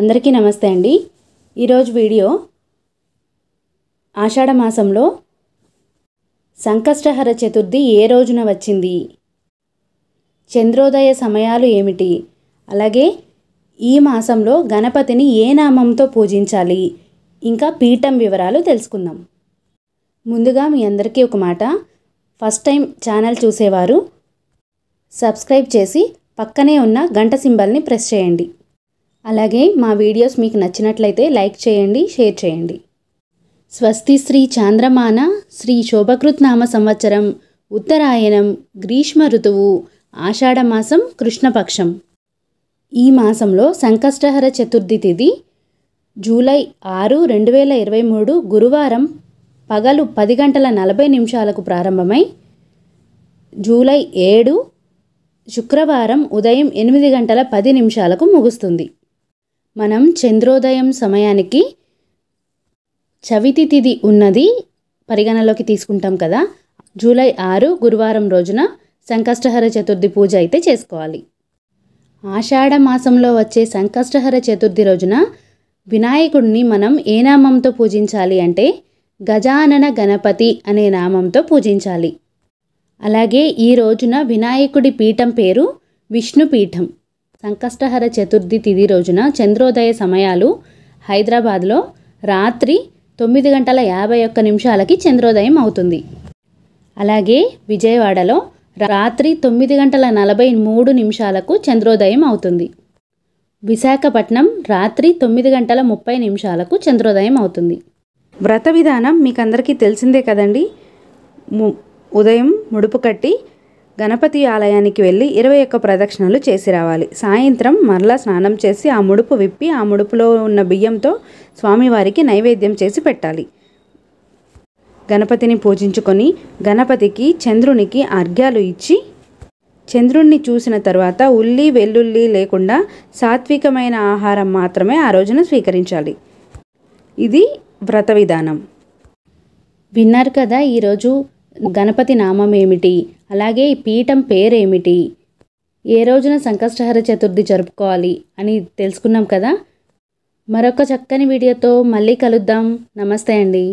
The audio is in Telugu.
అందరికీ నమస్తే అండి ఈరోజు వీడియో ఆషాఢ మాసంలో సంకష్టహర చతుర్థి ఏ రోజున వచ్చింది చంద్రోదయ సమయాలు ఏమిటి అలాగే ఈ మాసంలో గణపతిని ఏ నామంతో పూజించాలి ఇంకా పీఠం వివరాలు తెలుసుకుందాం ముందుగా మీ అందరికీ ఒక మాట ఫస్ట్ టైం ఛానల్ చూసేవారు సబ్స్క్రైబ్ చేసి పక్కనే ఉన్న గంట సింబల్ని ప్రెస్ చేయండి అలాగే మా వీడియోస్ మీకు నచ్చినట్లయితే లైక్ చేయండి షేర్ చేయండి స్వస్తి శ్రీ చాంద్రమాన శ్రీ శోభకృత్ నామ సంవత్సరం ఉత్తరాయణం గ్రీష్మ ఋతువు ఆషాఢమాసం కృష్ణపక్షం ఈ మాసంలో సంకష్టహర చతుర్థి తిథి జూలై ఆరు రెండు వేల ఇరవై మూడు గురువారం పగలు పది గంటల నలభై నిమిషాలకు ప్రారంభమై జూలై ఏడు శుక్రవారం ఉదయం ఎనిమిది గంటల పది నిమిషాలకు ముగుస్తుంది మనం చంద్రోదయం సమయానికి చవితి తిది ఉన్నది పరిగణలోకి తీసుకుంటాం కదా జూలై ఆరు గురువారం రోజున సంకష్టహర చతుర్థి పూజ అయితే చేసుకోవాలి ఆషాఢ మాసంలో వచ్చే సంకష్టహర చతుర్థి రోజున వినాయకుడిని మనం ఏ నామంతో పూజించాలి అంటే గజానన గణపతి అనే నామంతో పూజించాలి అలాగే ఈ రోజున వినాయకుడి పీఠం పేరు విష్ణుపీఠం సంకష్టహర చతుర్థి తిథి రోజున చంద్రోదయ సమయాలు హైదరాబాద్లో రాత్రి తొమ్మిది గంటల యాభై ఒక్క నిమిషాలకి చంద్రోదయం అవుతుంది అలాగే విజయవాడలో రాత్రి తొమ్మిది గంటల నలభై మూడు నిమిషాలకు చంద్రోదయం అవుతుంది విశాఖపట్నం రాత్రి తొమ్మిది గంటల ముప్పై నిమిషాలకు చంద్రోదయం అవుతుంది వ్రత విధానం మీకందరికీ తెలిసిందే కదండి ఉదయం ముడుపు కట్టి గణపతి ఆలయానికి వెళ్ళి ఇరవై ఒక్క ప్రదక్షిణలు చేసి రావాలి సాయంత్రం మరలా స్నానం చేసి ఆ ముడుపు విప్పి ఆ ముడుపులో ఉన్న బియ్యంతో స్వామివారికి నైవేద్యం చేసి పెట్టాలి గణపతిని పూజించుకొని గణపతికి చంద్రునికి అర్ఘ్యాలు ఇచ్చి చంద్రుణ్ణి చూసిన తర్వాత ఉల్లి వెల్లుల్లి లేకుండా సాత్వికమైన ఆహారం మాత్రమే ఆ రోజున స్వీకరించాలి ఇది వ్రత విధానం విన్నారు కదా ఈరోజు గణపతి నామం ఏమిటి అలాగే ఈ పీఠం పేరేమిటి ఏ రోజున సంకష్టహర చతుర్థి జరుపుకోవాలి అని తెలుసుకున్నాం కదా మరొక చక్కని వీడియోతో మళ్ళీ కలుద్దాం నమస్తే అండి